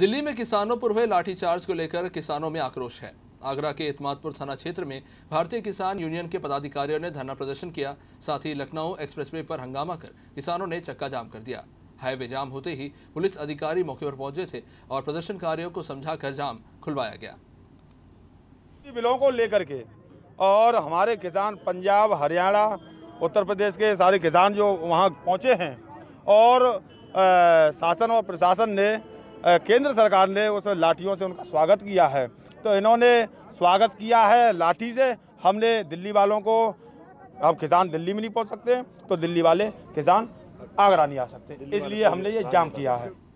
दिल्ली में किसानों पर हुए लाठीचार्ज को लेकर किसानों में आक्रोश है आगरा के इतमादपुर थाना क्षेत्र में भारतीय किसान यूनियन के पदाधिकारियों ने धरना प्रदर्शन किया साथ ही लखनऊ एक्सप्रेसवे पर हंगामा कर किसानों ने चक्का जाम कर दिया हाईवे जाम होते ही पुलिस अधिकारी मौके पर पहुंचे थे और प्रदर्शनकारियों को समझा कर जाम खुलवाया गया बिलों को लेकर के और हमारे किसान पंजाब हरियाणा उत्तर प्रदेश के सारे किसान जो वहाँ पहुँचे हैं और शासन और प्रशासन ने केंद्र सरकार ने उस लाठियों से उनका स्वागत किया है तो इन्होंने स्वागत किया है लाठी से हमने दिल्ली वालों को अब किसान दिल्ली में नहीं पहुंच सकते तो दिल्ली वाले किसान आगरा नहीं आ सकते इसलिए हमने ये जाम किया है